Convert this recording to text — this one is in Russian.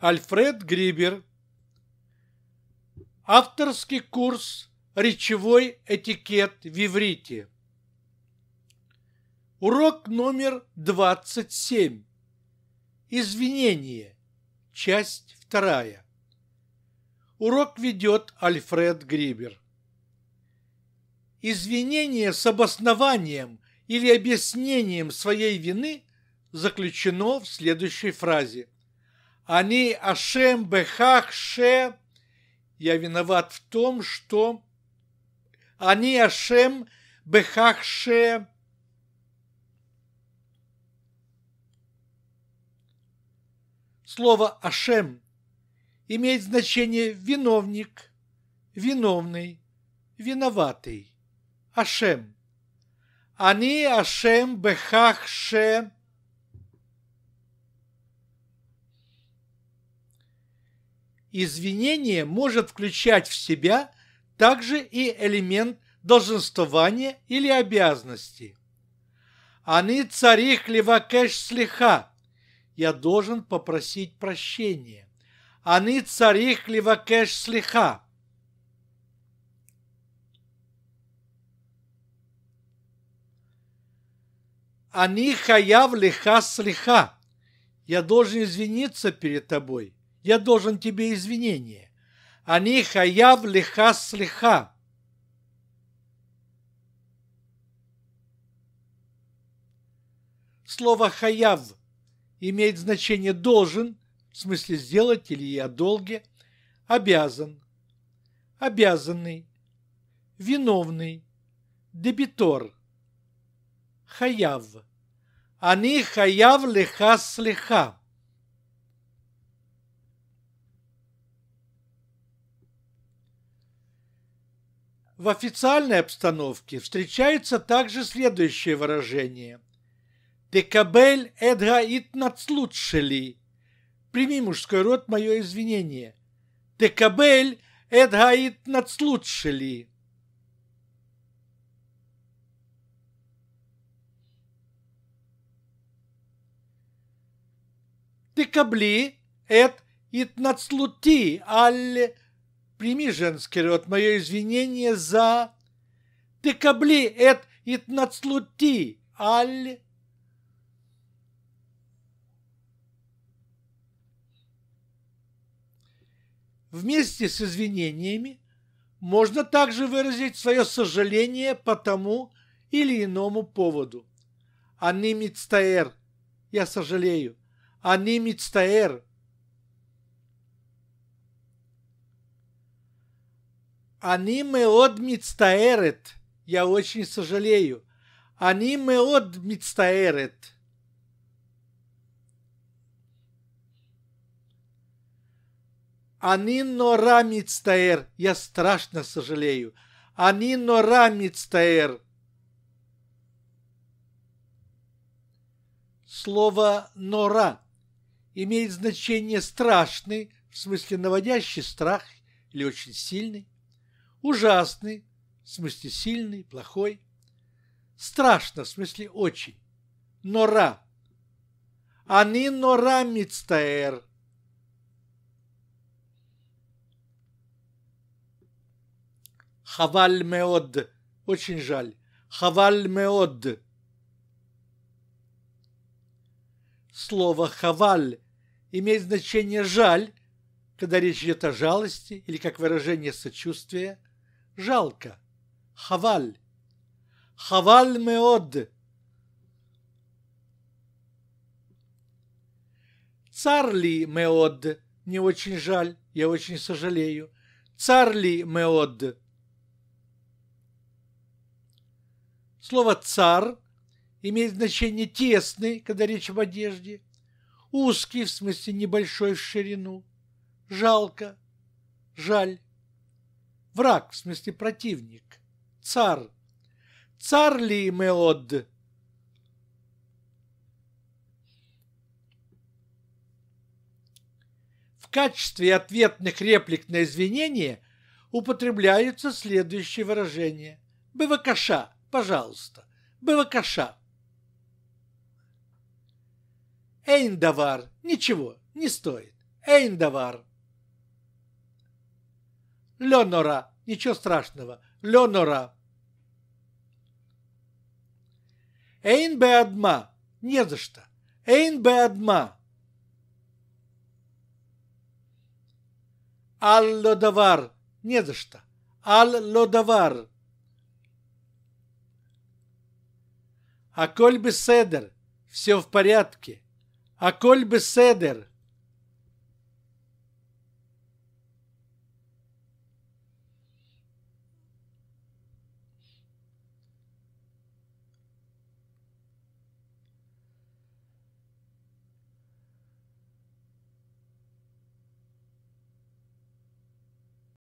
Альфред Грибер. Авторский курс «Речевой этикет в иврите». Урок номер 27. Извинение. Часть вторая. Урок ведет Альфред Грибер. Извинение с обоснованием или объяснением своей вины заключено в следующей фразе – они Ашем Бехахше, я виноват в том, что они Ашем Бехахше, Слово Ашем имеет значение виновник, виновный, виноватый. Ашем. Они Ашем Бехахше Извинение может включать в себя также и элемент долженствования или обязанности. «Они царих левакеш слеха» – «Я должен попросить прощения». «Они царих левакеш слеха» «Они хаяв лиха слиха» – «Я должен извиниться перед тобой» я должен тебе извинения. Они хаяв лиха слиха. Слово «хаяв» имеет значение «должен», в смысле «сделать» или «я долге», «обязан», «обязанный», «виновный», «дебитор», «хаяв». Они хаяв лиха слиха. В официальной обстановке встречается также следующее выражение. «Декабель эдга итнацлутшели». Прими мужской род мое извинение. «Декабель эдга итнацлутшели». Декабли эд итнацлути аль Прими, женский род, мое извинение за... Ты Тыкабли эт итнацлути, аль... Вместе с извинениями можно также выразить свое сожаление по тому или иному поводу. Они я сожалею. Они Они меод мицтаэрет. Я очень сожалею. Они меод мицтаэрет. Они нора мицтаэр. Я страшно сожалею. Они нора мицтаэр. Слово «нора» имеет значение «страшный», в смысле наводящий страх или очень сильный. Ужасный, в смысле сильный, плохой. Страшно, в смысле очень. Нора. Они нора мицтаэр. Хаваль меод. Очень жаль. Хаваль меод. Слово хаваль имеет значение жаль, когда речь идет о жалости или как выражение сочувствия, жалко. Хаваль. Хаваль меод. Царли меод. Мне очень жаль, я очень сожалею. Царли меод. Слово «цар» имеет значение «тесный», когда речь об одежде, узкий, в смысле небольшой в ширину, жалко, жаль. Враг, в смысле противник. Цар. Цар ли мелод? В качестве ответных реплик на извинения употребляются следующие выражения. БВКШ, пожалуйста. БВКШ. Эйндавар. Ничего, не стоит. Эйндавар. Ленора, ничего страшного, Ленора. Эйн бе адма, не за что, Эйн бе адма. Аллодавар, не за что, Аллодавар. Аколь беседер, все в порядке. Аколь беседер.